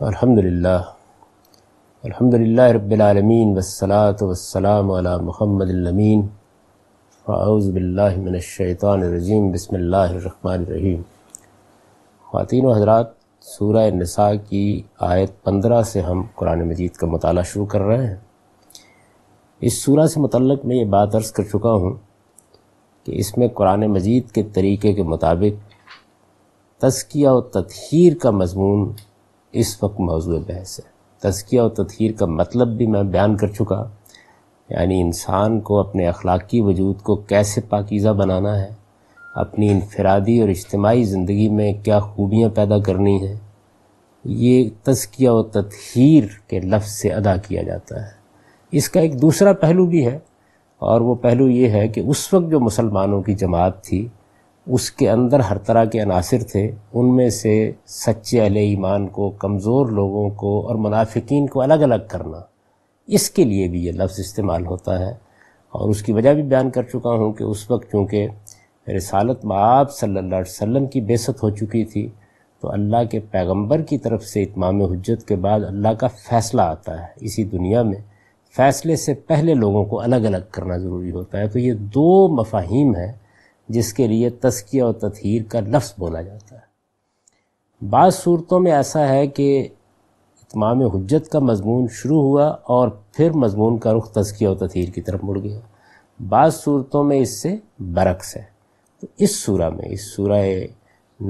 अल्हम्दुलिल्लाह अल्हम्दुलिल्लाह रब्बिलालमीन वस्सलात वस्सलाम अला मुहम्मद अमीन फ़ाउज़बिल्लिमिनशैतानरजीम बसमीम ख़वान हजरात सूरह नसा की आयत पंद्रह से हम कुरान मजीद का मताल शुरू कर रहे हैं इस सूरह से मतलब मैं ये बात अर्ज़ कर चुका हूँ कि इसमें कुरान मजीद के तरीके के मुताबिक तस्किया और तथहर का मजमून इस वक्त मौजूद बहस है तजकिया और तथहर का मतलब भी मैं बयान कर चुका यानी इंसान को अपने अखलाकी वजूद को कैसे पाकिज़ा बनाना है अपनी इनफरादी और इज्तमाही ज़िंदगी में क्या खूबियाँ पैदा करनी हैं ये तजकिया और तथहर के लफ्ज़ से अदा किया जाता है इसका एक दूसरा पहलू भी है और वो पहलू ये है कि उस वक्त जो मुसलमानों की जमात थी उसके अंदर हर तरह के अनासर थे उनमें से सच्चे अहल ईमान को कमज़ोर लोगों को और मुनाफिकीन को अलग अलग करना इसके लिए भी ये लफ्ज़ इस्तेमाल होता है और उसकी वजह भी बयान कर चुका हूँ कि उस वक्त चूँकि मेरे रसालत माब सल्ला वसम की बेसत हो चुकी थी तो अल्लाह के पैगम्बर की तरफ से इतमाम हजत के बाद अल्लाह का फ़ैसला आता है इसी दुनिया में फ़ैसले से पहले लोगों को अलग अलग करना ज़रूरी होता है तो ये दो मफाहिम हैं जिसके लिए तस्किया और तथहर का लफ्स बोला जाता है बाद सूरतों में ऐसा है कि इतमाम हजत का मजमून शुरू हुआ और फिर मजमून का रुख तस्किया और तथहर की तरफ मुड़ गया बाज़ सूरतों में इससे बरक्स है तो इस सूरा में इस सूर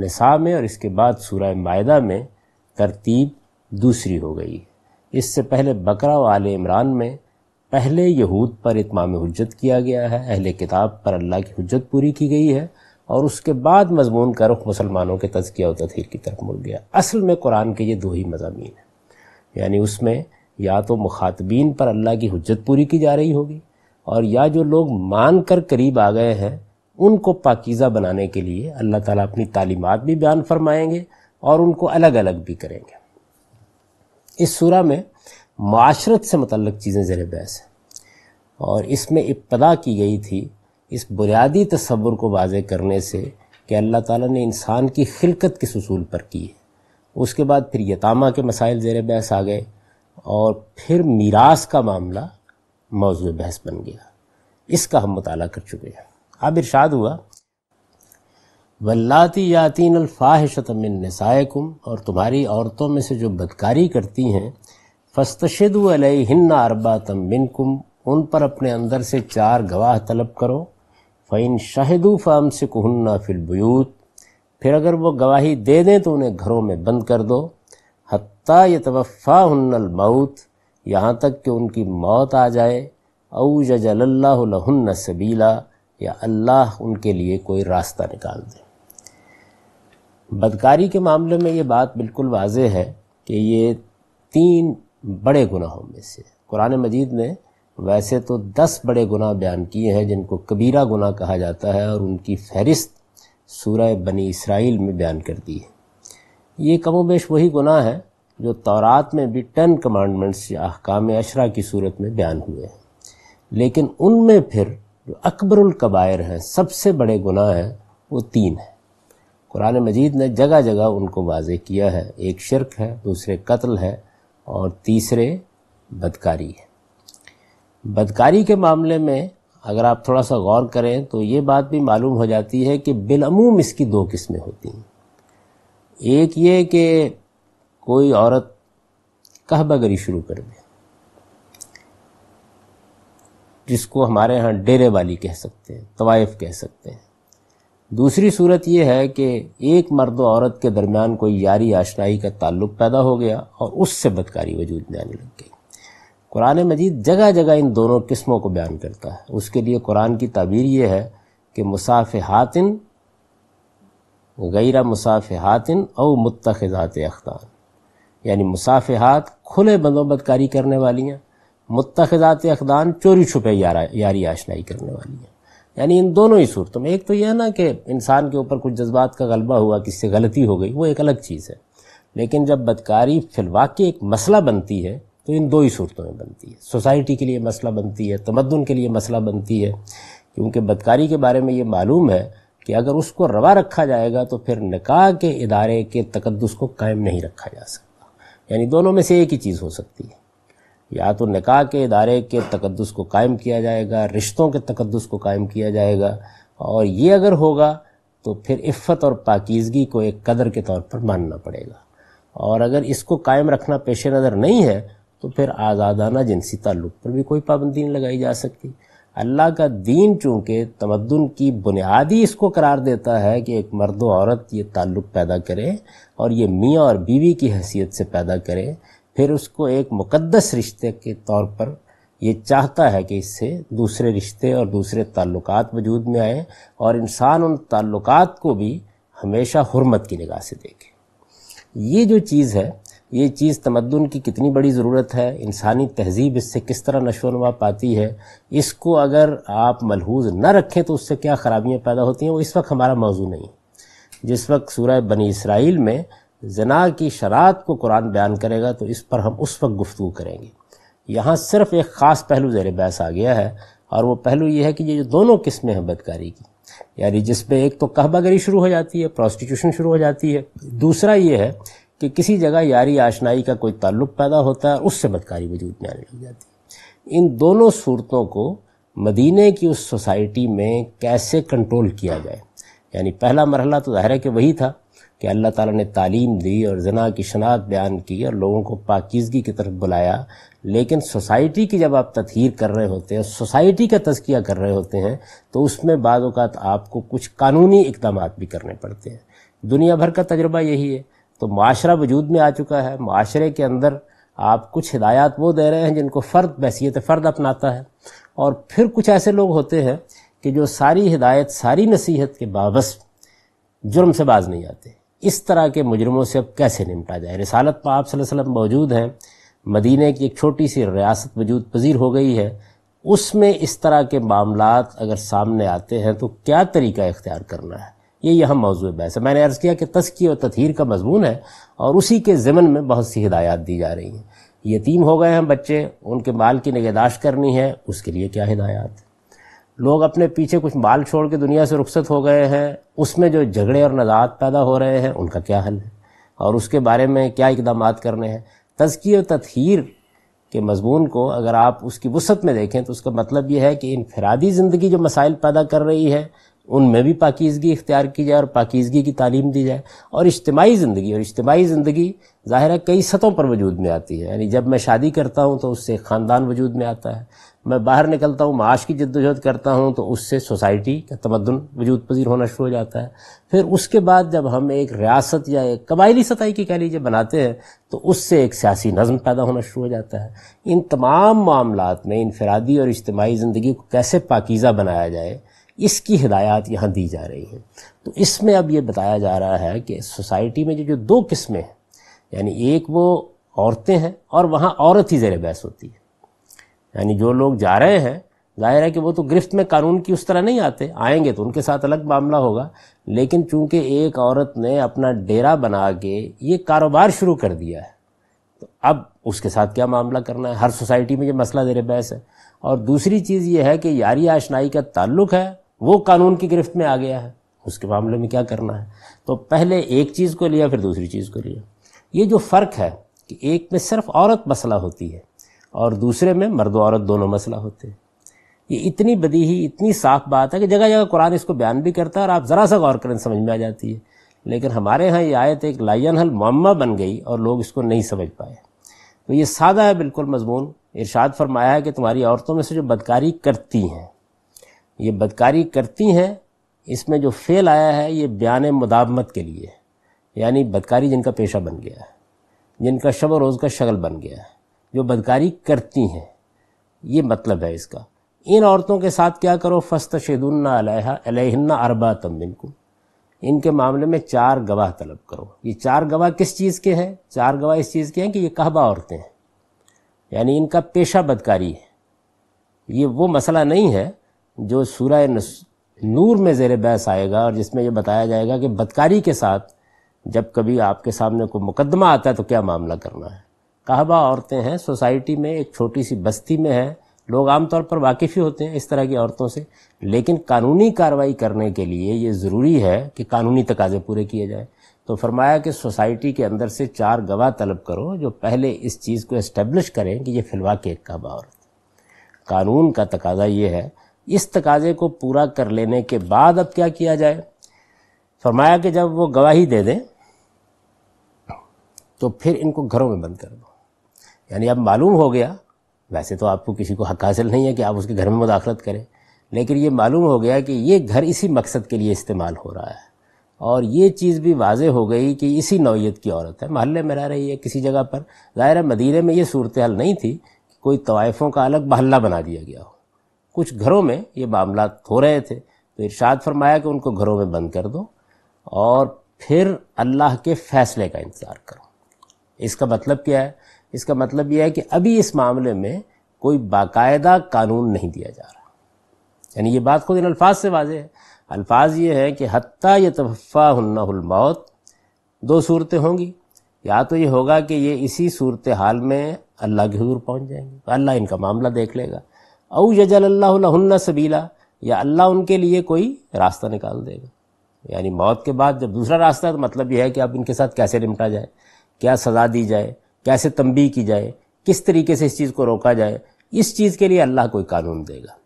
नसा में और इसके बाद सूर मायदा में तरतीब दूसरी हो गई है इससे पहले बकरा वाले इमरान में पहले यहूद पर इतमाम हजत किया गया है अहल किताब पर अल्लाह की हजत पूरी की गई है और उसके बाद मजमून का रुख मुसलमानों के तजकिया और तथहर की तरफ मुड़ गया असल में कुरान के ये दो ही मजामी हैं यानी उसमें या तो मुखातबीन पर अल्लाह की हजत पूरी की जा रही होगी और या जो लोग मान कर करीब आ गए हैं उनको पाकिज़ा बनाने के लिए अल्लाह ताला अपनी तालीमत भी बयान फरमाएंगे और उनको अलग अलग भी करेंगे इस सूरा में माशरत से मतलब चीज़ें ज़र बहस हैं और इसमें इब्तदा की गई थी इस बुनियादी तस्वुर को वाज करने से कि अल्लाह ताला ने इंसान की खिलकत किस उसूल पर की है उसके बाद फिर यतामा के मसाइल ज़ेर बहस आ गए और फिर मीरास का मामला मौजू बहस बन गया इसका हम मुताल कर चुके हैं अब इर्शाद हुआ वल्लाती यातीन अल्फाहिशतमिन नसायकुम और तुम्हारी औरतों में से जो बदकारी करती हैं फस्तशद हिन्ना बिन कुम उन पर अपने अंदर से चार गवाह तलब करो फ़ैन शाहिदू फ़ाम से कुहन्ना फिलबयूत फिर अगर वो गवाही दे दें तो उन्हें घरों में बंद कर दो हती यतवफ़ा हन्नल मौत यहाँ तक कि उनकी मौत आ जाए औ जजल्लाहन्न सबीला या अल्लाह उनके लिए कोई रास्ता निकाल दे बदकारी के मामले में ये बात बिल्कुल वाज है कि ये तीन बड़े गुनाहों में से कुरान मजीद ने वैसे तो दस बड़े गुनाह बयान किए हैं जिनको कबीरा गुनाह कहा जाता है और उनकी फहरिस्त सूरह बनी इसराइल में बयान कर दी है ये कमो बेश वही गुनाह है जो तौरात में भी टेन कमांडमेंट्स या अहकाम अशरा की सूरत में बयान हुए हैं लेकिन उनमें फिर जो अकबरुल कबायर हैं सबसे बड़े गुनाह हैं वो तीन हैं कुरान मजीद ने जगह जगह उनको वाज किया है एक शिरक है दूसरे कत्ल है और तीसरे बदकारी है बदकारी के मामले में अगर आप थोड़ा सा गौर करें तो ये बात भी मालूम हो जाती है कि बिलमूम इसकी दो किस्में होती हैं एक ये कि कोई औरत कहबागरी शुरू कर दे जिसको हमारे यहाँ डेरे वाली कह सकते हैं तवायफ कह सकते हैं दूसरी सूरत यह है कि एक मर्द और औरत के दरमियान कोई यारी आशनाई का ताल्लुक पैदा हो गया और उससे बदकारी वजूद में आने लग गई कुरान मजीद जगह जगह इन दोनों किस्मों को बयान करता है उसके लिए कुरान की तबीर यह है कि मुसाफ़ गैरा मुसाफ हातिन और मुतखज़ात अख्तान यानी हाथ खुले बंदोबदकारी करने वाली हैं मुतखज़ात अखदान चोरी छुपे यारा यारी आशनाई करने वाली हैं यानी इन दोनों ही सूरतों में एक तो यह ना कि इंसान के ऊपर कुछ जज्बात का गलबा हुआ किससे गलती हो गई वो एक अलग चीज़ है लेकिन जब बदकारी फिलवा के एक मसला बनती है तो इन दो ही सूरतों में बनती है सोसाइटी के लिए मसला बनती है तमदन के लिए मसला बनती है क्योंकि बदकारी के बारे में ये मालूम है कि अगर उसको रवा रखा जाएगा तो फिर निकाह के इदारे के तकदस को कायम नहीं रखा जा सकता यानी दोनों में से एक ही चीज़ हो सकती है या तो निकाह के इदारे के तकदस को कायम किया जाएगा रिश्तों के तकदस को कायम किया जाएगा और ये अगर होगा तो फिर इफ़त और पाकिजगी को एक कदर के तौर पर मानना पड़ेगा और अगर इसको कायम रखना पेश नज़र नहीं है तो फिर आज़ादाना जिनसी ताल्लुक पर भी कोई पाबंदी नहीं लगाई जा सकती अल्लाह का दीन चूँकि तमदन की बुनियादी इसको करार देता है कि एक मर्द औरत ये ताल्लुक़ पैदा करे और ये मियाँ और बीवी की हैसियत से पैदा करें फिर उसको एक मुकद्दस रिश्ते के तौर पर ये चाहता है कि इससे दूसरे रिश्ते और दूसरे ताल्लुकात वजूद में आए और इंसान उन ताल्लुकात को भी हमेशा हरमत की निगाह से देखे ये जो चीज़ है ये चीज़ तमदन की कितनी बड़ी ज़रूरत है इंसानी तहजीब इससे किस तरह नशोनमा पाती है इसको अगर आप मलहूज न रखें तो उससे क्या ख़राबियाँ पैदा होती हैं वो इस वक्त हमारा मौजू नहीं है जिस वक्त सूरह बनी इसराइल में जना की शरात को कुरान बयान करेगा तो इस पर हम उस वक्त गुफ्तु करेंगे यहाँ सिर्फ एक ख़ास पहलू ज़ेर बहस आ गया है और वो पहलू ये है कि ये जो दोनों किस्में हैं बदकारी की यानी जिसमें एक तो कहबागरी शुरू हो जाती है प्रॉस्टिट्यूशन शुरू हो जाती है दूसरा ये है कि किसी जगह यारी आशनाई का कोई ताल्लुक पैदा होता है और उससे बदकारी वजूद में आने लग जाती है इन दोनों सूरतों को मदीने की उस सोसाइटी में कैसे कंट्रोल किया जाए यानी पहला मरहला तो ज़ाहिर है कि वही था कि अल्लाह ताला ने तालीम दी और जना की शनात बयान की और लोगों को पाकिजगी की तरफ बुलाया लेकिन सोसाइटी की जब आप तथहर कर रहे होते हैं सोसाइटी का तस्किया कर रहे होते हैं तो उसमें बाद आपको कुछ कानूनी इकदाम भी करने पड़ते हैं दुनिया भर का तजर्बा यही है तो माशरा वजूद में आ चुका है माशरे के अंदर आप कुछ हिदायत वो दे रहे हैं जिनको फ़र्द बैसीत फ़र्द अपनाता है और फिर कुछ ऐसे लोग होते हैं कि जो सारी हिदायत सारी नसीहत के बाबस जुर्म से बाज नहीं आते इस तरह के मुजरमों से अब कैसे निपटा जाए रिसालत पर आप वसल्लम मौजूद हैं मदीने की एक छोटी सी रियासत वजूद पजीर हो गई है उसमें इस तरह के मामला अगर सामने आते हैं तो क्या तरीका इख्तियार करना है ये यहाँ मौजूद बहस है मैंने अर्ज़ किया कि तस्की और तथहर का मजमून है और उसी के ज़मन में बहुत सी हिदायत दी जा रही हैं यतीम हो गए हैं बच्चे उनके माल की निगहदाश्त करनी है उसके लिए क्या हिदायत लोग अपने पीछे कुछ माल छोड़ के दुनिया से रुखसत हो गए हैं उसमें जो झगड़े और नज़ात पैदा हो रहे हैं उनका क्या हल है और उसके बारे में क्या इकदाम करने हैं तजकी और तथहर के मजमून को अगर आप उसकी वसत में देखें तो उसका मतलब यह है कि इनफरादी ज़िंदगी जो मसाइल पैदा कर रही है उनमें भी पाकिजगी इख्तियार की जाए और पाकिजगी की तालीम दी जाए और इज्तमाही ज़िंदगी और इज्तमाही ज़िंदगी ज़ाहिर कई सतहों पर वजूद में आती है यानी जब मैं शादी करता हूँ तो उससे ख़ानदान वजूद में आता है मैं बाहर निकलता हूँ माश की जद्दोजहद करता हूँ तो उससे सोसाइटी का तमदन वजूद पजीर होना शुरू हो जाता है फिर उसके बाद जब हम एक रियासत या एक कबायली सतह की कह लीजिए बनाते हैं तो उससे एक सियासी नज़म पैदा होना शुरू हो जाता है इन तमाम मामलों में इनफरादी और इज्तमाही ज़िंदगी को कैसे पाकिज़ा बनाया जाए इसकी हिदायत यहाँ दी जा रही है तो इसमें अब ये बताया जा रहा है कि सोसाइटी में जो जो दो किस्में हैं यानी एक वो औरतें हैं और वहाँ औरत ही जेर बहस होती है यानी जो लोग जा रहे हैं जाहिर है कि वो तो गिरफ्त में कानून की उस तरह नहीं आते आएंगे तो उनके साथ अलग मामला होगा लेकिन चूंकि एक औरत ने अपना डेरा बना के ये कारोबार शुरू कर दिया है तो अब उसके साथ क्या मामला करना है हर सोसाइटी में ये मसला देर बहस है और दूसरी चीज़ ये है कि यारी आशनाई का ताल्लुक है वो कानून की गिरफ्त में आ गया है उसके मामले में क्या करना है तो पहले एक चीज़ को लिया फिर दूसरी चीज़ को लिया ये जो फ़र्क है कि एक में सिर्फ औरत मसला होती है और दूसरे में मर्द औरत दोनों मसला होते हैं ये इतनी बदी ही इतनी साफ बात है कि जगह जगह कुरान इसको बयान भी करता है और आप ज़रा सा गौर करें समझ में आ जाती है लेकिन हमारे यहाँ ये आयत एक लाइन हल मम्मा बन गई और लोग इसको नहीं समझ पाए तो ये सादा है बिल्कुल मजमून इर्शाद फरमाया है कि तुम्हारी औरतों में से जो बदकारी करती हैं ये बदकारी करती हैं इसमें जो फेल आया है ये बयान मुदामत के लिए यानी बदकारी जिनका पेशा बन गया है जिनका शब व रोज़ का शगल बन गया है जो बदकारी करती हैं ये मतलब है इसका इन औरतों के साथ क्या करो फस्त शेदुन्ना अलहन्ना अरबा तमिनकुम इनके मामले में चार गवाह तलब करो ये चार गवाह किस चीज़ के हैं चार गवाह इस चीज़ के हैं कि ये कहबा औरतें हैं यानी इनका पेशा बदकारी है ये वो मसला नहीं है जो सूर्य नूर में जेर बहस आएगा और जिसमें ये बताया जाएगा कि बदकारी के साथ जब कभी आपके सामने कोई मुकदमा आता है तो क्या मामला करना है कहबा औरतें हैं सोसाइटी में एक छोटी सी बस्ती में है लोग आमतौर पर वाकिफ़ ही होते हैं इस तरह की औरतों से लेकिन कानूनी कार्रवाई करने के लिए ये ज़रूरी है कि कानूनी तकाजे पूरे किए जाएँ तो फरमाया कि सोसाइटी के अंदर से चार गवाह तलब करो जो पहले इस चीज़ को इस्टेब्लिश करें कि ये फिलवा के एक कहबा औरत कानून का तकाजा ये है इस तकाजे को पूरा कर लेने के बाद अब क्या किया जाए फरमाया कि जब वो गवाही दे दें तो फिर इनको घरों में बंद कर दो यानी अब मालूम हो गया वैसे तो आपको किसी को हक हासिल नहीं है कि आप उसके घर में मुदाखलत करें लेकिन ये मालूम हो गया कि ये घर इसी मकसद के लिए इस्तेमाल हो रहा है और ये चीज़ भी वाज हो गई कि इसी नौीयत की औरत है महल्ले में रह रही है किसी जगह पर ज़ाहिर मदीने में ये सूरत हाल नहीं थी कि कोई तवायफ़ों का अलग महल्ला बना दिया गया हो कुछ घरों में ये मामला हो रहे थे तो इर्शाद फरमाया कि उनको घरों में बंद कर दो और फिर अल्लाह के फ़ैसले का इंतज़ार करो इसका मतलब क्या है इसका मतलब यह है कि अभी इस मामले में कोई बाकायदा कानून नहीं दिया जा रहा यानी ये बात खुद इन अल्फाज से वाजे है अल्फाज ये है कि हती ये तफा हन्नामौत दो सूरतें होंगी या तो ये होगा कि ये इसी सूरत हाल में अल्लाह के हजूर पहुँच जाएंगे तो अल्लाह इनका मामला देख लेगा औ यजल्ला सबीला या अल्लाह उनके लिए कोई रास्ता निकाल देगा यानी मौत के बाद जब दूसरा रास्ता है तो मतलब यह है कि अब इनके साथ कैसे निपटा जाए क्या सज़ा दी जाए कैसे तंबी की जाए किस तरीके से इस चीज़ को रोका जाए इस चीज़ के लिए अल्लाह कोई कानून देगा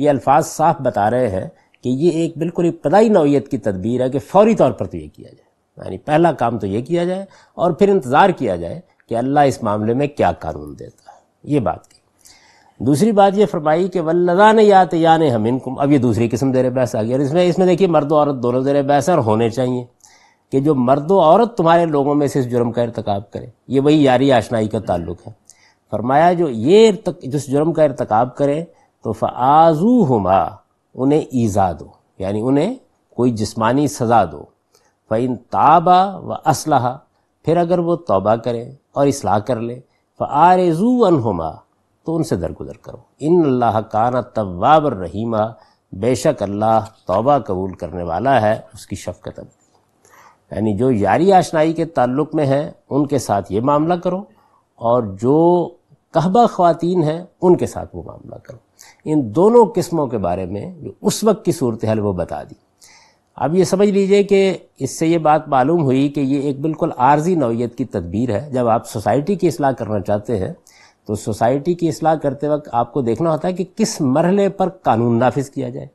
ये अल्फाज साफ बता रहे हैं कि ये एक बिल्कुल इब्तदाई नौीयत की तदबीर है कि फौरी तौर पर तो ये किया जाए यानी पहला काम तो ये किया जाए और फिर इंतज़ार किया जाए कि अल्लाह इस मामले में क्या कानून देता है ये बात की दूसरी बात ये फरमाई कि ने या तो या ने हम इनको अब ये दूसरी किस्म देर बहस आ गई और इसमें इसमें देखिए मर्द औरत दोनों देर बहस और होने चाहिए कि जो मर्द व औरत तुम्हारे लोगों में से इस जुर्म का इरतक करे ये वही यारी आशनाई का ताल्लुक है फरमाया जो ये जिस जुर्म का इरतकब करे तो फ़ाजू हम उन्हें ईज़ा दो यानी उन्हें कोई जिसमानी सज़ा दो फ़ैन ताबा व असलाह फिर अगर वो तोबा करें और इसलाह कर ले अन अनहुमा तो उनसे दरगुजर करो इन अल्लाह काना तवाबर रहीमा बेशक अल्लाह तौबा कबूल करने वाला है उसकी शफकत अभी यानी जो यारी आशनाई के ताल्लुक में हैं उनके साथ ये मामला करो और जो कहबा ख़वातीन हैं उनके साथ वो मामला करो इन दोनों किस्मों के बारे में जो उस वक्त की सूरत हाल वो बता दी अब ये समझ लीजिए कि इससे ये बात मालूम हुई कि ये एक बिल्कुल आर्जी नौीयत की तदबीर है जब आप सोसाइटी की असलाह करना चाहते हैं तो सोसाइटी की असलाह करते वक्त आपको देखना होता है कि किस मरहले पर कानून नाफिज किया जाए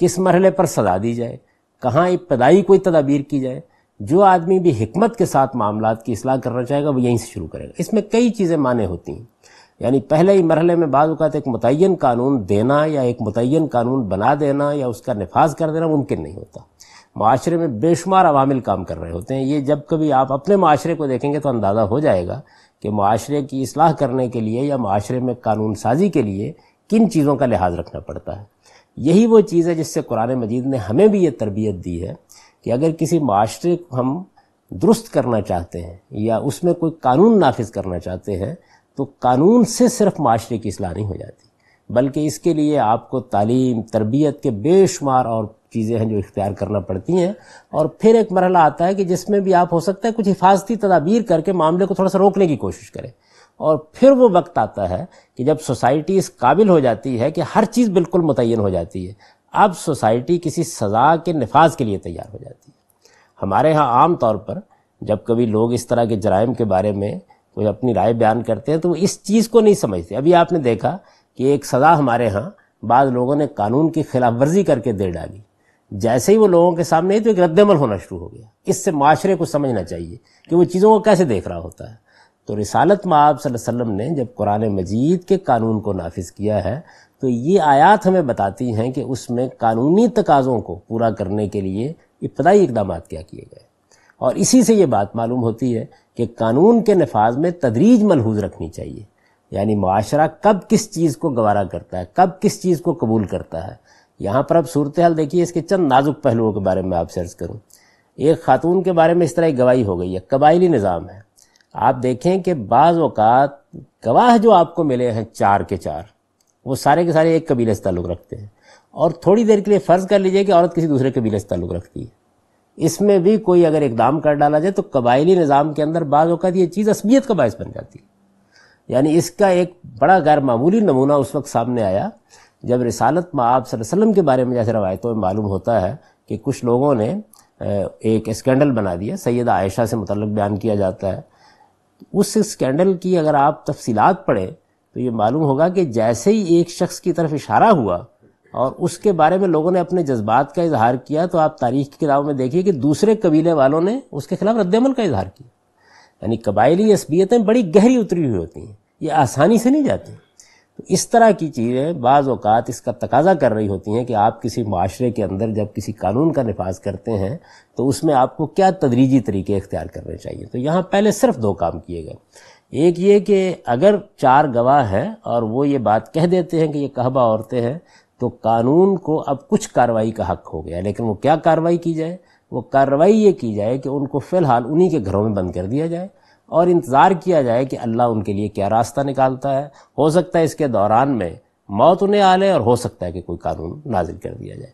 किस मरहले पर सजा दी जाए कहाँ इब्तदाई कोई तदाबीर की जाए जो आदमी भी हमत के साथ मामला की असलाह करना चाहेगा वो यहीं से शुरू करेगा इसमें कई चीज़ें माने होती हैं यानी पहले ही मरहले में बाज़ात एक मुतन कानून देना या एक मुतन कानून बना देना या उसका नफाज कर देना मुमकिन नहीं होता माशरे में बेशुमार अवामिल काम कर रहे होते हैं ये जब कभी आप अपने माशरे को देखेंगे तो अंदाज़ा हो जाएगा कि माशरे की असलाह करने के लिए या माशरे में कानून साजी के लिए किन चीज़ों का लिहाज रखना पड़ता है यही वो चीज़ है जिससे कुरान मजीद ने हमें भी ये तरबियत दी है कि अगर किसी माशरे को हम दुरुस्त करना चाहते हैं या उसमें कोई कानून नाफिज करना चाहते हैं तो कानून से सिर्फ माशरे की असलाह नहीं हो जाती बल्कि इसके लिए आपको तालीम तरबियत के बेशुमार और चीज़ें हैं जो इख्तियार करना पड़ती हैं और फिर एक मरहला आता है कि जिसमें भी आप हो सकता है कुछ हिफाजती तदाबीर करके मामले को थोड़ा सा रोकने की कोशिश करें और फिर वो वक्त आता है कि जब सोसाइटी इस काबिल हो जाती है कि हर चीज़ बिल्कुल मुतिन हो जाती है अब सोसाइटी किसी सज़ा के नफाज के लिए तैयार हो जाती है हमारे यहाँ आम तौर पर जब कभी लोग इस तरह के जराइम के बारे में कोई अपनी राय बयान करते हैं तो वो इस चीज़ को नहीं समझते अभी आपने देखा कि एक सज़ा हमारे यहाँ बाद लोगों ने कानून की खिलाफ वर्जी करके दे डाली जैसे ही वो लोगों के सामने ही तो एक रद्दमल होना शुरू हो गया इससे माशरे को समझना चाहिए कि वो चीज़ों को कैसे देख रहा होता है तो रिसालत माब वसल्लम ने जब कुरान मजीद के कानून को नाफिज किया है तो ये आयात हमें बताती हैं कि उसमें कानूनी तकाज़ों को पूरा करने के लिए इब्तदाई इकदाम क्या किए गए और इसी से ये बात मालूम होती है कि कानून के नफाज में तदरीज मलहूज रखनी चाहिए यानी माशरा कब किस चीज़ को गवारा करता है कब किस चीज़ को कबूल करता है यहाँ पर अब सूरत हाल देखिए इसके चंद नाजुक पहलुओं के बारे में आप सर्च करूँ एक खातून के बारे में इस तरह की गवाही हो गई है कबायली निज़ाम है आप देखें कि बाज़ अवत गवाह जो आपको मिले हैं चार के चार वो सारे के सारे एक कबीले से ताल्लुक़ रखते हैं और थोड़ी देर के लिए फ़र्ज़ कर लीजिए कि औरत किसी दूसरे कबीले से ताल्लुक़ रखती है इसमें भी कोई अगर इकदाम कर डाला जाए तो कबायली निज़ाम के अंदर बाज अवत ये चीज़ असमियत का बायस बन जाती है यानी इसका एक बड़ा गैर मामूली नमूना उस वक्त सामने आया जब रिसालत आप वसल्लम के बारे में जैसे रवायतों में मालूम होता है कि कुछ लोगों ने एक स्कैंडल बना दिया सैद आयशा से मतलब बयान किया जाता है उस स्कैंडल की अगर आप तफसीत पढ़ें तो ये मालूम होगा कि जैसे ही एक शख्स की तरफ इशारा हुआ और उसके बारे में लोगों ने अपने जज्बात का इजहार किया तो आप तारीख की किताबों में देखिए कि दूसरे कबीले वालों ने उसके खिलाफ रद्दमल का इजहार किया यानी कबायली असबियतें बड़ी गहरी उतरी हुई होती हैं ये आसानी से नहीं जाती तो इस तरह की चीज़ें बाज़ अवत इसका तकाजा कर रही होती हैं कि आप किसी माशरे के अंदर जब किसी कानून का नफाज करते हैं तो उसमें आपको क्या तदरीजी तरीके इख्तियार करने चाहिए तो यहाँ पहले सिर्फ दो काम किए गए एक ये कि अगर चार गवाह हैं और वो ये बात कह देते हैं कि ये कहबा औरतें हैं तो कानून को अब कुछ कार्रवाई का हक हो गया लेकिन वो क्या कार्रवाई की जाए वो कार्रवाई ये की जाए कि उनको फ़िलहाल उन्हीं के घरों में बंद कर दिया जाए और इंतज़ार किया जाए कि अल्लाह उनके लिए क्या रास्ता निकालता है हो सकता है इसके दौरान में मौत उन्हें आ ले और हो सकता है कि कोई कानून नाजिल कर दिया जाए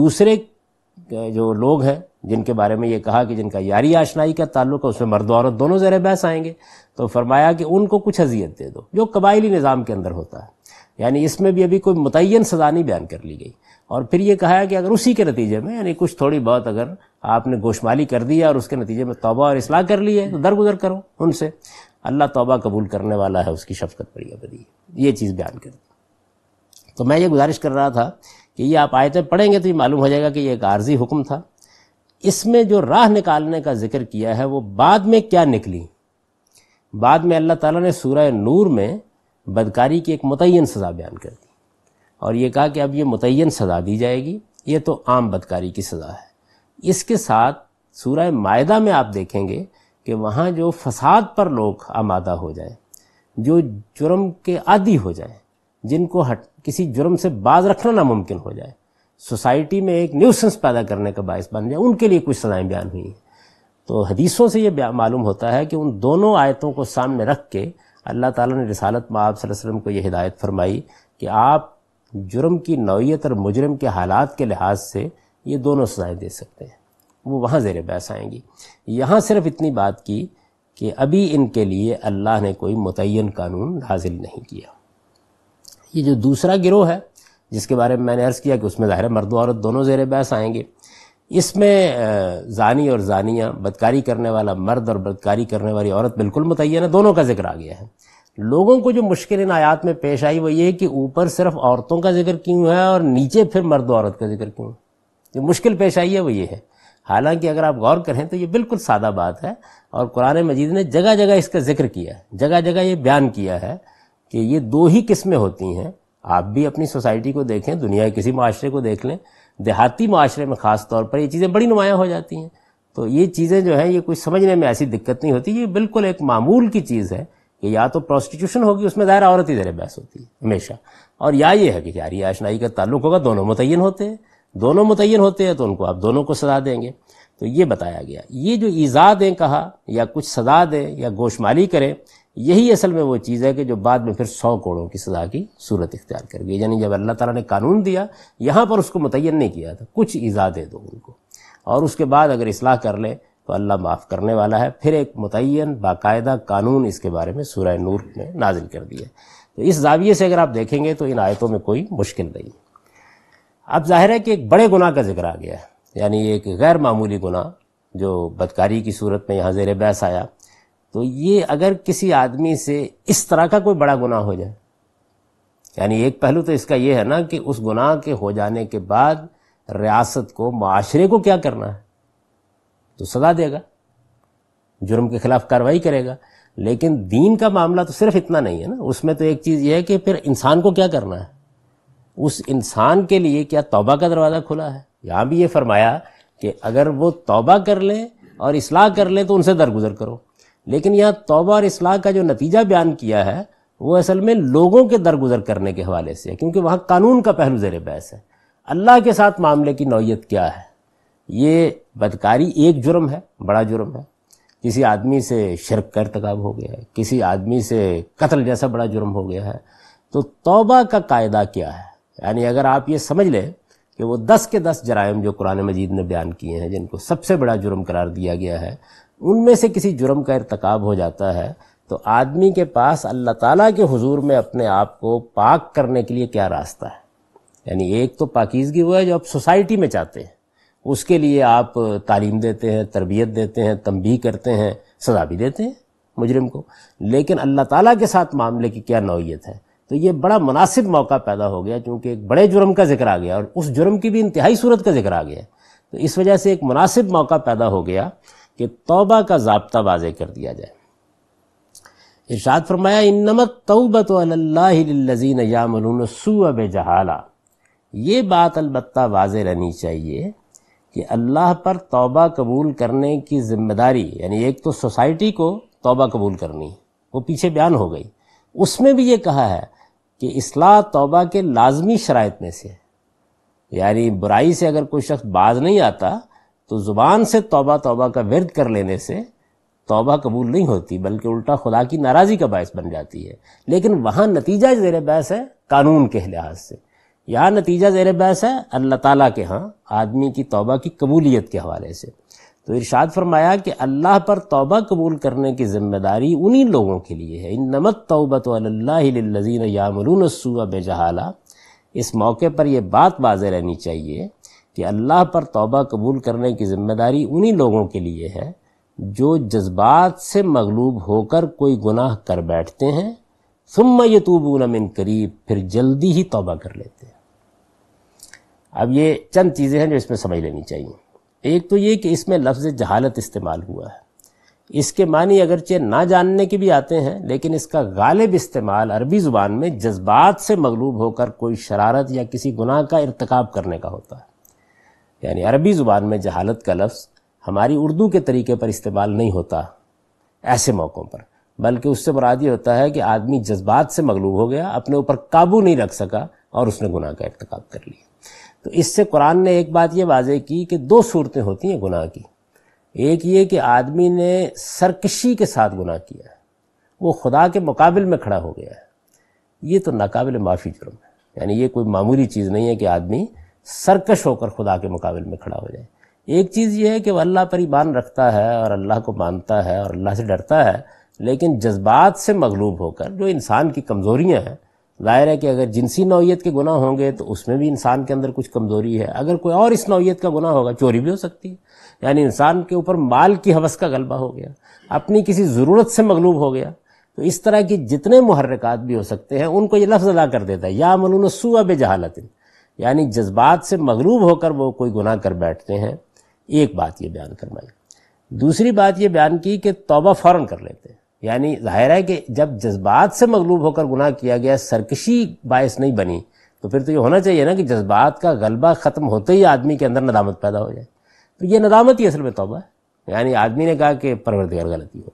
दूसरे जो लोग हैं जिनके बारे में ये कहा कि जिनका यारी आशनाई का ताल्लुक है उसमें मर्द औरत दोनों ज़र बहस आएंगे तो फरमाया कि उनको कुछ अजियत दे दो जो कबायली निज़ाम के अंदर होता है यानी इसमें भी अभी कोई मुतन सजा नहीं बयान कर ली गई और फिर ये कहा है कि अगर उसी के नतीजे में यानी कुछ थोड़ी बहुत अगर आपने गोशमाली कर दिया और उसके नतीजे में तोबा और असलाह कर ली है तो दरगुजर करो उनसे अल्लाह तोबा कबूल करने वाला है उसकी शफकत बड़ी अबदी ये चीज़ बयान कर दी तो मैं ये गुजारिश कर रहा था कि ये आप आयतें पढ़ेंगे तो ये मालूम हो जाएगा कि ये एक आर्जी हुक्म था इसमें जो राह निकालने का जिक्र किया है वो बाद में क्या निकली बाद में अल्लाह ताला ने सूरह नूर में बदकारी की एक मुतन सज़ा बयान कर दी और ये कहा कि अब ये मुतन सज़ा दी जाएगी ये तो आम बदकारी की सज़ा है इसके साथ सूरह मायदा में आप देखेंगे कि वहाँ जो फसाद पर लोग आमादा हो जाए जो जुर्म के आदि हो जाए जिनको हट किसी जुर्म से बाज रखना नामुमकिन हो जाए सोसाइटी में एक न्यूसेंस पैदा करने का बायस बन जाए उनके लिए कुछ सजाएं बयान हुई हैं तो हदीसों से यह मालूम होता है कि उन दोनों आयतों को सामने रख के अल्लाह ताला ने रसालत आप वसल्लम को यह हिदायत फरमाई कि आप जुर्म की नौीयत और मुजरम के हालात के लिहाज से ये दोनों सजाएं दे सकते हैं वो वहाँ ज़ेर बहस आएंगी यहाँ सिर्फ इतनी बात की कि अभी इनके लिए अल्लाह ने कोई मुतन कानून हाजिल नहीं किया ये जो दूसरा गिरोह है जिसके बारे में मैंने अर्ज़ किया कि उसमें ज़ाहिर मर्द औरत दोनों जेर बहस आएंगे इसमें जानी और जानिया बदकारी करने वाला मर्द और बदकारी करने वाली औरत बिल्कुल मुतैन है दोनों का जिक्र आ गया है लोगों को जो मुश्किल इन आयात में पेश आई वो ये कि ऊपर सिर्फ औरतों का जिक्र क्यों है और नीचे फिर मर्द औरत का जिक्र क्यों जो मुश्किल पेश आई है वो ये है हालांकि अगर आप गौर करें तो ये बिल्कुल सादा बात है और कुरान मजीद ने जगह जगह इसका जिक्र किया है जगह जगह ये बयान किया है कि ये दो ही किस्में होती हैं आप भी अपनी सोसाइटी को देखें दुनिया के किसी माशरे को देख लें देहाती माशरे में ख़ास तौर पर ये चीज़ें बड़ी नुमायाँ हो जाती हैं तो ये चीज़ें जो हैं ये कुछ समझने में ऐसी दिक्कत नहीं होती ये बिल्कुल एक मामूल की चीज़ है कि या तो प्रोस्टिट्यूशन होगी उसमें दायर औरत ही ज़रा बहस होती है हमेशा और या ये है कि जारी आशनाई का ताल्लुक होगा दोनों मुतयन होते हैं दोनों मुतयन होते हैं तो उनको आप दोनों को सजा देंगे तो ये बताया गया ये जो ईज़ा दें कहा या कुछ सजा दें या गोशमाली करें यही असल में वो चीज़ है कि जो बाद में फिर सौ करोड़ों की सज़ा की सूरत इख्तियार कर गई यानी जब अल्लाह ताला ने कानून दिया यहाँ पर उसको मुतन नहीं किया था कुछ ईज़ा दे दो उनको और उसके बाद अगर असलाह कर ले तो अल्लाह माफ़ करने वाला है फिर एक मुतन बाकायदा कानून इसके बारे में सूरह नूर ने नाजिल कर दिया तो इस जाविये से अगर आप देखेंगे तो इन आयतों में कोई मुश्किल नहीं अब जाहिर है कि एक बड़े गुनाह का जिक्र आ गया है यानी एक गैर मामूली गुनाह जो बदकारी की सूरत में यहाँ जेर बहस आया तो ये अगर किसी आदमी से इस तरह का कोई बड़ा गुनाह हो जाए यानी एक पहलू तो इसका यह है ना कि उस गुनाह के हो जाने के बाद रियासत को माशरे को क्या करना है तो सजा देगा जुर्म के खिलाफ कार्रवाई करेगा लेकिन दीन का मामला तो सिर्फ इतना नहीं है ना उसमें तो एक चीज़ यह है कि फिर इंसान को क्या करना है उस इंसान के लिए क्या तौबा का दरवाज़ा खुला है यहां भी यह फरमाया कि अगर वो तौबा कर लें और इसलाह कर लें तो उनसे दरगुजर करो लेकिन यहाँ तोबा और इसलाह का जो नतीजा बयान किया है वो असल में लोगों के दरगुजर करने के हवाले से है क्योंकि वहाँ कानून का पहलू जेर बहस है अल्लाह के साथ मामले की नौीयत क्या है ये बदकारी एक जुर्म है बड़ा जुर्म है किसी आदमी से शिरक का इरतकब हो गया है किसी आदमी से कत्ल जैसा बड़ा जुर्म हो गया है तो तोबा का कायदा क्या है यानी अगर आप ये समझ लें कि वो दस के दस जराइम जो कुरान मजीद ने बयान किए हैं जिनको सबसे बड़ा जुर्म करार दिया गया है उनमें से किसी जुर्म का इरतकब हो जाता है तो आदमी के पास अल्लाह ताला के हुजूर में अपने आप को पाक करने के लिए क्या रास्ता है यानी एक तो पाकिजगी हुआ है जो आप सोसाइटी में चाहते हैं उसके लिए आप तालीम देते हैं तरबियत देते हैं तंबी करते हैं सजा भी देते हैं मुजरिम को लेकिन अल्लाह ताला के साथ मामले की क्या नौीयत है तो ये बड़ा मुनासिब मौका पैदा हो गया क्योंकि एक बड़े जुर्म का जिक्र आ गया और उस जुर्म की भी इंतहाई सूरत का जिक्र आ गया तो इस वजह से एक मुनासिब मौका पैदा हो गया कि तौबा का जबता वाजे कर दिया जाए इर्शाद फरमाया इन नमत तोबत अल्लाजीन यामलून सूब जहाला ये बात अलबत् वाज रहनी चाहिए कि अल्लाह पर तौबा कबूल करने की जिम्मेदारी यानी एक तो सोसाइटी को तौबा कबूल करनी वो पीछे बयान हो गई उसमें भी ये कहा है कि असलाह तौबा के लाजमी शरात में से यानी बुराई से अगर कोई शख्स बाज नहीं आता तो ज़ुबान से तौबा तौबा का विरद कर लेने से तौबा कबूल नहीं होती बल्कि उल्टा खुदा की नाराज़ी का बायस बन जाती है लेकिन वहाँ नतीजा ज़ेर बहस है कानून के लिहाज से यहाँ नतीजा ज़ेर बहस है अल्लाह ताला के यहाँ आदमी की तौबा की कबूलियत के हवाले से तो इरशाद फरमाया कि अल्लाह पर तौबा कबूल करने की जिम्मेदारी उन्हीं लोगों के लिए है इन नमत तोबत यामरून सूबा बेजहला इस मौके पर यह बात वाज रहनी चाहिए कि अल्लाह पर तोबा कबूल करने की जिम्मेदारी उन्हीं लोगों के लिए है जो जज्बात से मगलूब होकर कोई गुनाह कर बैठते हैं सुम्मा यतूबून मिन करीब फिर जल्दी ही तोबा कर लेते हैं अब ये चंद चीज़ें हैं जो इसमें समझ लेनी चाहिए एक तो ये कि इसमें लफ्ज़ जहालत इस्तेमाल हुआ है इसके मानी अगरचे ना जानने के भी आते हैं लेकिन इसका गालिब इस्तेमाल अरबी ज़ुबान में जज्बात से मगलूब होकर कोई शरारत या किसी गुनाह का इरतकब करने का होता है यानी अरबी ज़ुबान में जहालत का लफ्स हमारी उर्दू के तरीके पर इस्तेमाल नहीं होता ऐसे मौक़ों पर बल्कि उससे मुराद ये होता है कि आदमी जज्बात से मगलूब हो गया अपने ऊपर काबू नहीं रख सका और उसने गुनाह का इरतकब कर लिया तो इससे कुरान ने एक बात ये वाजे की कि दो सूरतें होती हैं गुनाह की एक ये कि आदमी ने सरकशी के साथ गुनाह किया वो खुदा के मुकाबले में खड़ा हो गया है ये तो नाकबिल माफ़ी जुर्म है यानी ये कोई मामूली चीज़ नहीं है कि आदमी सरकश होकर खुदा के मुकाबले में खड़ा हो जाए एक चीज़ यह है कि वह अल्लाह पर ईमान रखता है और अल्लाह को मानता है और अल्लाह से डरता है लेकिन जज्बात से मगलूब होकर जो इंसान की कमज़ोरियाँ हैं ज़ाहिर है कि अगर जिनसी नौीयत के गुना होंगे तो उसमें भी इंसान के अंदर कुछ कमज़ोरी है अगर कोई और इस नौीयत का गुना होगा चोरी भी हो सकती है यानी इंसान के ऊपर माल की हवस का गलबा हो गया अपनी किसी ज़रूरत से मगलूब हो गया तो इस तरह की जितने मुहरक भी हो सकते हैं उनको ये लफ्ज़ अदा कर देता है या मलून सूबा बेजहालतिन यानी जज्बात से मगरूब होकर वो कोई गुनाह कर बैठते हैं एक बात ये बयान करवाई दूसरी बात ये बयान की कि तोबा फ़ौर कर लेते हैं यानी जाहिर है कि जब जज्बात से मगलूब होकर गुनाह किया गया सरकशी बायस नहीं बनी तो फिर तो ये होना चाहिए ना कि जज्बात का गलबा ख़त्म होते ही आदमी के अंदर नदामत पैदा हो जाए तो ये नदामत ही असल में तोबा है यानी आदमी ने कहा कि परवरदिगार गलती हो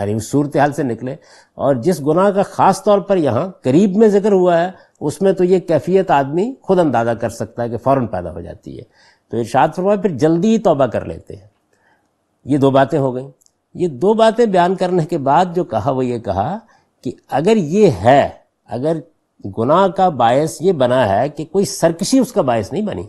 यानी सूरत हाल से निकले और जिस गुनाह का ख़ास तौर पर यहाँ करीब में जिक्र हुआ है उसमें तो ये कैफियत आदमी खुद अंदाज़ा कर सकता है कि फ़ौर पैदा हो जाती है तो इर्शाद फरमाए फिर जल्दी ही तोबा कर लेते हैं ये दो बातें हो गई ये दो बातें बयान करने के बाद जो कहा वो ये कहा कि अगर ये है अगर गुनाह का बायस ये बना है कि कोई सरकशी उसका बायस नहीं बनी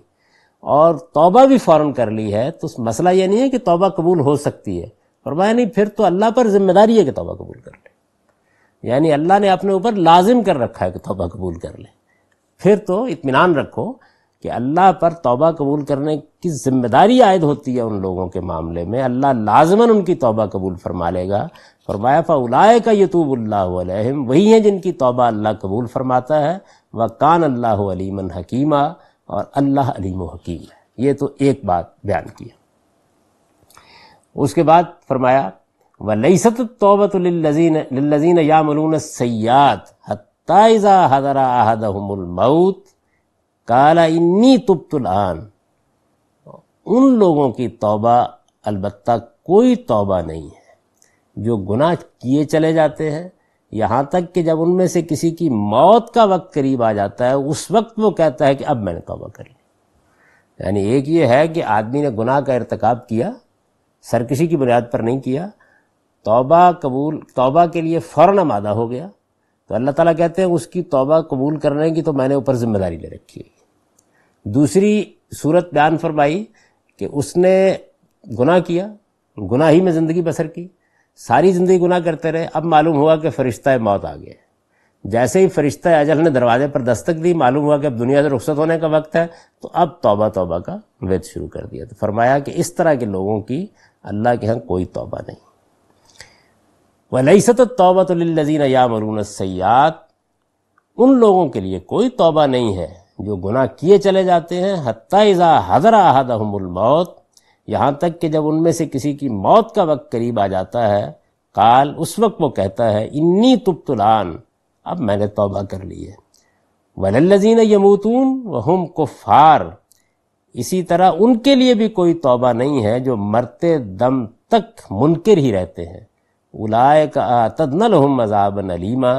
और तोबा भी फ़ौर कर ली है तो मसला यह नहीं है कि तोबा कबूल हो सकती है फरमाया नहीं फिर तो अल्लाह पर जिम्मेदारी है कि तोबा कबूल कर ले यानी अल्लाह ने अपने ऊपर लाजिम कर रखा है कि तोबा कबूल कर ले फिर तो इतमान रखो कि अल्लाह पर तोबा कबूल करने की जिम्मेदारी आयद होती है उन लोगों के मामले में अल्लाह लाजमन उनकी तोबा कबूल फरमा लेगा फरमाया फ़लाए का यतूब यतूबल्लाम वही हैं जिनकी तोबा अल्लाह कबूल फरमाता है व कान अल्लाह अलीमन हकीमा और अल्लाह अलीम हकीम है ये तो एक बात बयान किया उसके बाद फरमाया व लईसत या मलून सयात हत्ताइजा हदरा अहदमुलमऊत काला इन्नी तुब्तुलआन उन लोगों की तोबा अलबत् कोई तोबा नहीं है जो गुनाह किए चले जाते हैं यहाँ तक कि जब उनमें से किसी की मौत का वक्त करीब आ जाता है उस वक्त वो कहता है कि अब मैंने तोबा कर ली यानी एक ये है कि आदमी ने गुनाह का इरतकब किया सरकशी की बुनियाद पर नहीं किया तोबा कबूल तोबा के लिए फ़ौर आमादा हो गया तो अल्लाह ताला कहते हैं उसकी तोबा कबूल करने की तो मैंने ऊपर जिम्मेदारी ले रखी है दूसरी सूरत बयान फरमाई कि उसने गुनाह किया गुनाह ही में ज़िंदगी बसर की सारी ज़िंदगी गुनाह करते रहे अब मालूम हुआ कि फरिश्ता मौत आ गया जैसे ही फरिश्ता अजल ने दरवाजे पर दस्तक दी मालूम हुआ कि अब दुनिया से रुखसत होने का वक्त है तो अब तोबा तोबा का वेद शुरू कर दिया तो फरमाया कि इस तरह के लोगों की अल्लाह के यहाँ कोई तोबा नहीं वलईसत तौबा तो लजीन या मरून सयात उन लोगों के लिए कोई तोबा नहीं है जो गुनाह किए चले जाते हैं हती इज़ा हजरा मौत यहाँ तक कि जब उनमें से किसी की मौत का वक्त करीब आ जाता है काल उस वक्त वो कहता है इन्नी तुप्तुलान अब मैंने तौबा कर ली है वलल्लजीन यमूतून वहम कुफ़ार इसी तरह उनके लिए भी कोई तौबा नहीं है जो मरते दम तक मुनकर ही रहते हैं उलाय का तदनल हम अजाब नलीमा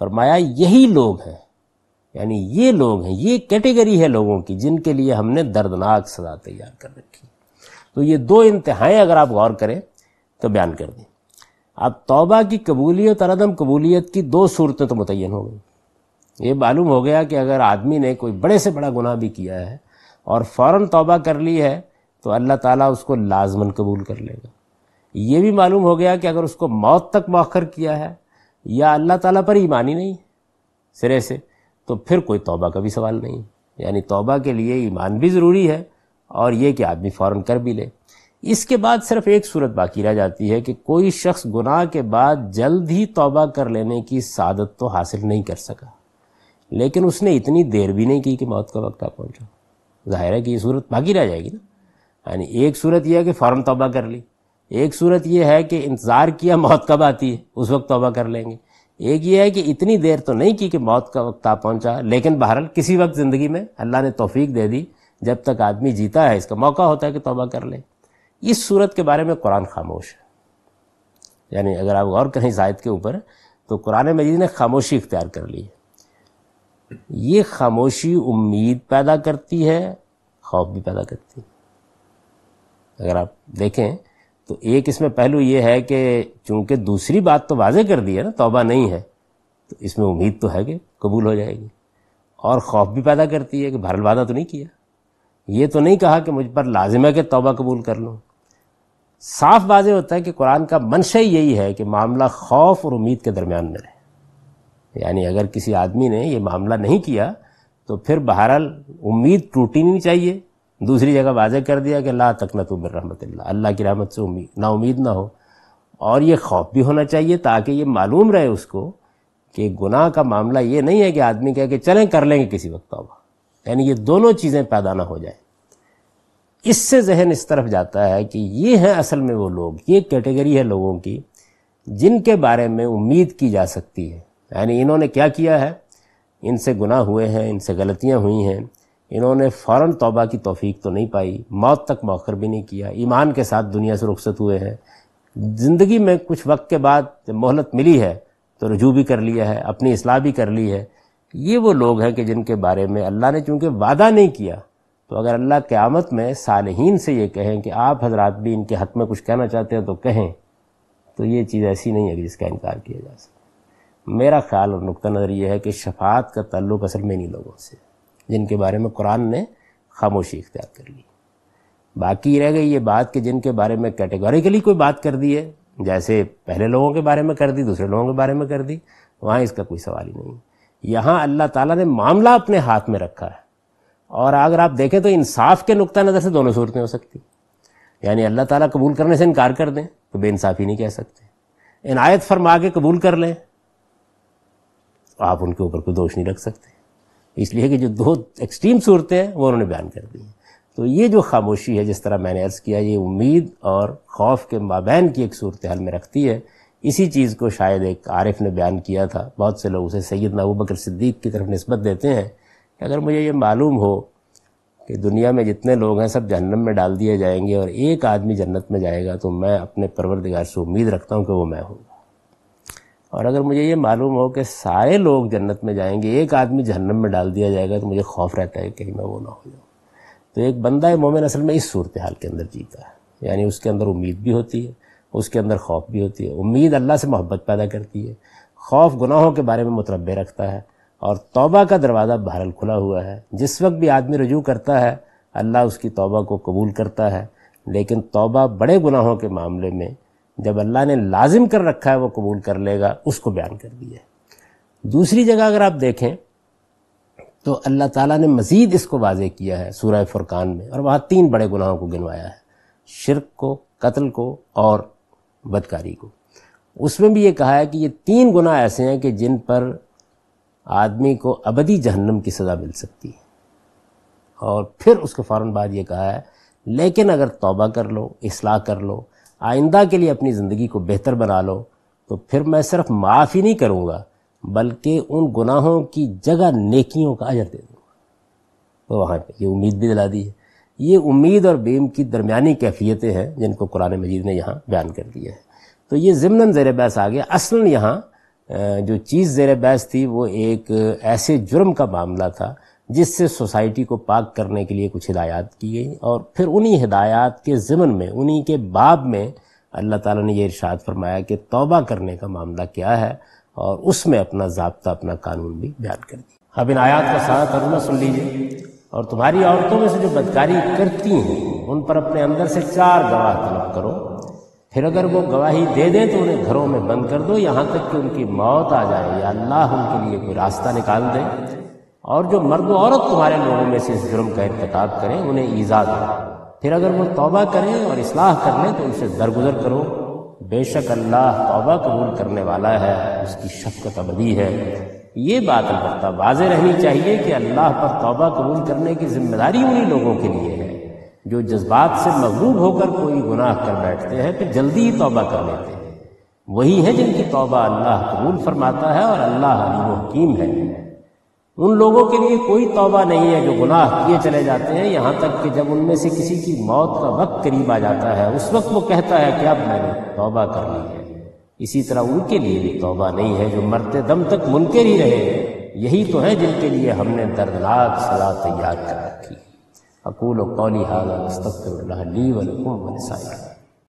फरमाया यही लोग हैं यानी ये लोग हैं ये कैटेगरी है लोगों की जिनके लिए हमने दर्दनाक सजा तैयार कर रखी तो ये दो इंतहाएँ अगर आप गौर करें तो बयान कर दें अब तोबा की कबूलियत और अदम कबूलियत की दो सूरतें तो मुतन हो गई ये मालूम हो गया कि अगर आदमी ने कोई बड़े से बड़ा गुनाह भी किया है और फ़ौर तोबा कर ली है तो अल्लाह ताला उसको लाजमन कबूल कर लेगा ये भी मालूम हो गया कि अगर उसको मौत तक मौखर किया है या अल्लाह ताला पर ईमानी नहीं सिरे से तो फिर कोई तोबा का भी सवाल नहीं यानी तोबा के लिए ईमान भी ज़रूरी है और ये कि आदमी फ़ौर कर भी ले इसके बाद सिर्फ एक सूरत बाकी रह जाती है कि कोई शख्स गुनाह के बाद जल्द ही तोबा कर लेने की सादत तो हासिल नहीं कर सका लेकिन उसने इतनी देर भी नहीं की कि मौत का वक्त आ पहुँचा जाहिर है कि ये सूरत बाकी रह जाएगी ना यानी एक सूरत यह है कि फ़ौर तौबा कर ली एक सूरत यह है कि इंतज़ार किया मौत कब आती है उस वक्त तोबा कर लेंगे एक ये है कि इतनी देर तो नहीं की कि मौत का वक्त आ पहुंचा लेकिन बहरहाल किसी वक्त ज़िंदगी में अल्लाह ने तोफीक दे दी जब तक आदमी जीता है इसका मौका होता है कि तोबा कर ले इस सूरत के बारे में कुरान खामोश है यानी अगर आप गौर करें जायद के ऊपर तो कुरान मजीद ने खामोशी इख्तियार कर ली है ये खामोशी उम्मीद पैदा करती है खौफ भी पैदा करती है अगर आप देखें तो एक इसमें पहलू यह है कि चूंकि दूसरी बात तो वाजे कर दी है ना तोबा नहीं है तो इसमें उम्मीद तो है कि कबूल हो जाएगी और खौफ भी पैदा करती है कि भरल वादा तो नहीं किया ये तो नहीं कहा कि मुझ पर लाजिम है कि तोबा कबूल कर लूँ साफ वाज होता है कि कुरान का मनशा यही है कि मामला खौफ और उम्मीद के दरमियान में रहे यानी अगर किसी आदमी ने यह मामला नहीं किया तो फिर बहरहाल उम्मीद टूटी नहीं चाहिए दूसरी जगह वाजह कर दिया कि ला तक न तुम रहमत अल्लाह की रहमत से उम्मीद ना उम्मीद ना हो और ये खौफ भी होना चाहिए ताकि ये मालूम रहे उसको कि गुनाह का मामला ये नहीं है कि आदमी कह के चलें कर लेंगे किसी वक्त तोबा यानी ये दोनों चीज़ें पैदा ना हो जाए इससे जहन इस तरफ जाता है कि ये हैं असल में वो लोग ये कैटेगरी है लोगों की जिनके बारे में उम्मीद की जा सकती है यानी इन्होंने क्या किया है इनसे गुनाह हुए हैं इनसे गलतियाँ हुई हैं इन्होंने फ़ौर तौबा की तोफ़ीक तो नहीं पाई मौत तक मौखर भी नहीं किया ईमान के साथ दुनिया से रुखसत हुए हैं ज़िंदगी में कुछ वक्त के बाद जब मोहलत मिली है तो रजू भी कर लिया है अपनी असलाह भी कर ली है ये वो लोग हैं कि जिनके बारे में अल्लाह ने चूँकि वादा नहीं किया तो अगर अल्लाह के क़्यामत में सालहीन से ये कहें कि आप हजरात भी इनके हक में कुछ कहना चाहते हैं तो कहें तो ये चीज़ ऐसी नहीं है कि जिसका इनकार किया जा सके मेरा ख्याल और नुक़ नज़र यह है कि शफात का तल्लुक असल में इन्हीं लोगों से जिनके बारे में कुरान ने खामोशी इख्तियार कर ली बाकी रह गई ये बात कि जिनके बारे में कैटेगोरिकली कोई बात कर दी है जैसे पहले लोगों के बारे में कर दी दूसरे लोगों के बारे में कर दी वहाँ इसका कोई सवाल ही नहीं यहाँ अल्लाह ताला ने मामला अपने हाथ में रखा है और अगर आप देखें तो इंसाफ के नुकता नज़र से दोनों सूरतें हो सकती यानी अल्लाह ताला कबूल करने से इनकार कर दें तो बेइंसाफ़ी नहीं कह सकते इनायत फरमा के कबूल कर लें तो आप उनके ऊपर कोई दोष नहीं रख सकते इसलिए कि जो दो एक्सट्रीम सूरतें हैं वो उन्होंने बयान कर दी हैं तो ये जो खामोशी है जिस तरह मैंने अर्ज़ किया ये उम्मीद और खौफ के माबैन की एक सूरत हाल में रखती है इसी चीज़ को शायद एक आरिफ ने बयान किया था बहुत से लोग उसे सैद नबू बकर सिद्दीक की तरफ नस्बत देते हैं अगर मुझे ये मालूम हो कि दुनिया में जितने लोग हैं सब जहन्नम में डाल दिए जाएंगे और एक आदमी जन्नत में जाएगा तो मैं अपने परवरदिगार से उम्मीद रखता हूँ कि वो मैं होगा और अगर मुझे ये मालूम हो कि सारे लोग जन्नत में जाएंगे एक आदमी जहन्नम में डाल दिया जाएगा तो मुझे खौफ रहता है कहीं मैं वो ना हो जाऊँ तो एक बंदा मोमिन असल में इस सूरत हाल के अंदर जीता है यानी उसके अंदर उम्मीद भी होती है उसके अंदर खौफ भी होती है उम्मीद अल्लाह से मोहब्बत पैदा करती है खौफ गुनाहों के बारे में मुतरबे रखता है और तौबा का दरवाज़ा बहरल खुला हुआ है जिस वक्त भी आदमी रजू करता है अल्लाह उसकी तौबा को कबूल करता है लेकिन तौबा बड़े गुनाहों के मामले में जब अल्लाह ने लाजिम कर रखा है वो कबूल कर लेगा उसको बयान कर दिया दूसरी जगह अगर आप देखें तो अल्लाह ताला ने मज़ीद इसको वाजे किया है सूरह फुरकान में और वहाँ तीन बड़े गुनाहों को गिनवाया है शिरक को कत्ल को और बदकारी को उसमें भी ये कहा है कि ये तीन गुनाह ऐसे हैं कि जिन पर आदमी को अबदी जहन्नम की सज़ा मिल सकती है और फिर उसके फ़ौर बाद ये कहा है लेकिन अगर तौबा कर लो इसलाह कर लो आइंदा के लिए अपनी ज़िंदगी को बेहतर बना लो तो फिर मैं सिर्फ माफ़ी नहीं करूँगा बल्कि उन गुनाहों की जगह नेकियों का अजर दे दूँगा तो वहाँ पर ये उम्मीद भी दिला दी है ये उम्मीद और बेम की दरमियानी कैफियतें हैं जिनको कुरान मजीद ने यहाँ बयान कर दिया है तो ये ज़मन ज़रबास बहस आ गया असल यहाँ जो चीज़ ज़ेर बहस थी वो एक ऐसे जुर्म का मामला था जिससे सोसाइटी को पाक करने के लिए कुछ हिदायत की गई और फिर उन्हीं हिदायत के ज़िमन में उन्हीं के बाब में अल्लाह ताला ने यह इरशाद फरमाया कि तौबा करने का मामला क्या है और उसमें अपना जबता अपना कानून भी बयान कर दिया अब इन आयात का सारा तर्जुमा सुन लीजिए और तुम्हारी औरतों में से जो बदकारी करती हैं उन पर अपने अंदर से चार गवाह तलब करो फिर अगर वो गवाही दे दें तो उन्हें घरों में बंद कर दो यहाँ तक कि उनकी मौत आ जाए या अल्लाह उनके लिए कोई रास्ता निकाल दे और जो मर्द औरत तुम्हारे लोगों में से इस जुर्म का इरतकाब करें उन्हें ईजा दो फिर अगर वो तौबा करें और इसलाह कर लें तो उनसे दरगुजर करो बेशक अल्लाह तौबा कबूल करने वाला है उसकी शफकत अबदी है ये बात अलबत्ता वाज रहनी चाहिए कि अल्लाह पर तौबा कबूल करने की जिम्मेदारी उन्हीं लोगों के लिए है जो जज्बात से मगलूब होकर कोई गुनाह कर बैठते हैं फिर जल्दी ही तोबा कर लेते हैं वही है जिनकी तोबा अल्लाह कबूल फरमाता है और अल्लाह अलीम हकीम है उन लोगों के लिए कोई तोबा नहीं है जो गुनाह किए चले जाते हैं यहाँ तक कि जब उनमें से किसी की मौत का वक्त करीब आ जाता है उस वक्त वो कहता है कि अब मैंने तोबा कर ली है इसी तरह उनके लिए भी तोबा नहीं है जो मरते दम तक मुनकर ही रहे यही तो है जिनके लिए हमने दर्दनाक सलाह तैयार कर रखी है أقول قولي هذا أستغفر الله لي ولكم ولسائر